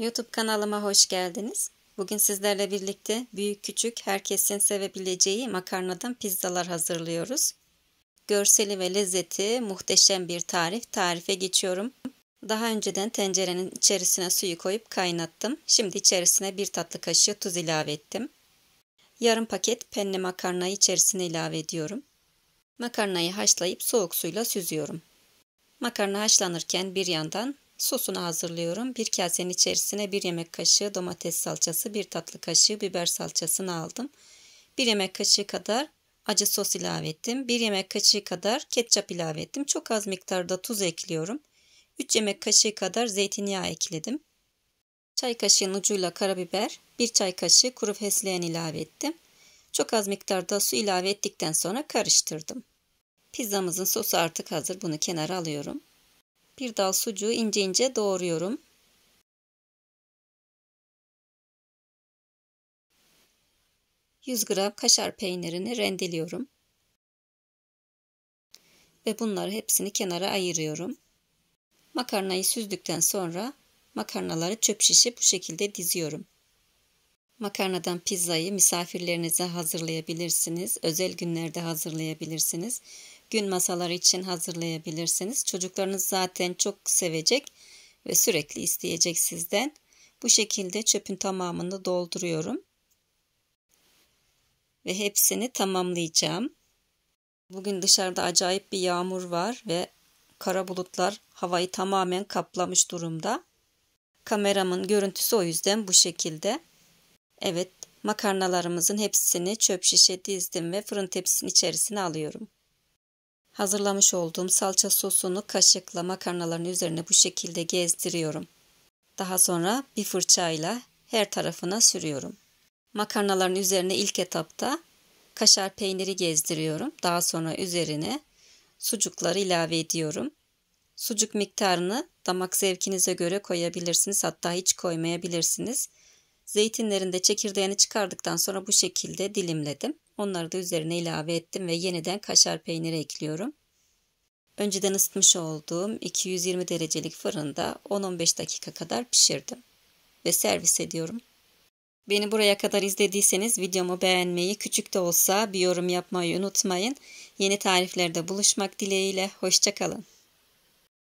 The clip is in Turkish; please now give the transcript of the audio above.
YouTube kanalıma hoş geldiniz. Bugün sizlerle birlikte büyük küçük herkesin sevebileceği makarnadan pizzalar hazırlıyoruz. Görseli ve lezzeti muhteşem bir tarif. Tarife geçiyorum. Daha önceden tencerenin içerisine suyu koyup kaynattım. Şimdi içerisine bir tatlı kaşığı tuz ilave ettim. Yarım paket penne makarnayı içerisine ilave ediyorum. Makarnayı haşlayıp soğuk suyla süzüyorum. Makarna haşlanırken bir yandan Sosunu hazırlıyorum. Bir kasenin içerisine bir yemek kaşığı domates salçası, bir tatlı kaşığı biber salçasını aldım. Bir yemek kaşığı kadar acı sos ilave ettim. 1 yemek kaşığı kadar ketçap ilave ettim. Çok az miktarda tuz ekliyorum. 3 yemek kaşığı kadar zeytinyağı ekledim. Çay kaşığının ucuyla karabiber, bir çay kaşığı kuru fesleğen ilave ettim. Çok az miktarda su ilave ettikten sonra karıştırdım. Pizzamızın sosu artık hazır. Bunu kenara alıyorum bir dal sucuğu ince ince doğruyorum. Yüz gram kaşar peynirini rendeliyorum. Ve bunları hepsini kenara ayırıyorum. Makarnayı süzdükten sonra makarnaları çöp şişe bu şekilde diziyorum. Makarnadan pizzayı misafirlerinize hazırlayabilirsiniz. Özel günlerde hazırlayabilirsiniz gün masaları için hazırlayabilirsiniz. Çocuklarınız zaten çok sevecek ve sürekli isteyecek sizden. Bu şekilde çöpün tamamını dolduruyorum. Ve hepsini tamamlayacağım. Bugün dışarıda acayip bir yağmur var ve kara bulutlar havayı tamamen kaplamış durumda. Kameramın görüntüsü o yüzden bu şekilde. Evet makarnalarımızın hepsini çöp şişe dizdim ve fırın tepsisinin içerisine alıyorum. Hazırlamış olduğum salça sosunu kaşıkla makarnaların üzerine bu şekilde gezdiriyorum. Daha sonra bir fırçayla her tarafına sürüyorum. Makarnaların üzerine ilk etapta kaşar peyniri gezdiriyorum. Daha sonra üzerine sucukları ilave ediyorum. Sucuk miktarını damak zevkinize göre koyabilirsiniz. Hatta hiç koymayabilirsiniz. Zeytinlerin de çekirdeğini çıkardıktan sonra bu şekilde dilimledim. Onları da üzerine ilave ettim ve yeniden kaşar peyniri ekliyorum. Önceden ısıtmış olduğum 220 derecelik fırında 10-15 dakika kadar pişirdim ve servis ediyorum. Beni buraya kadar izlediyseniz videomu beğenmeyi, küçük de olsa bir yorum yapmayı unutmayın. Yeni tariflerde buluşmak dileğiyle, hoşçakalın.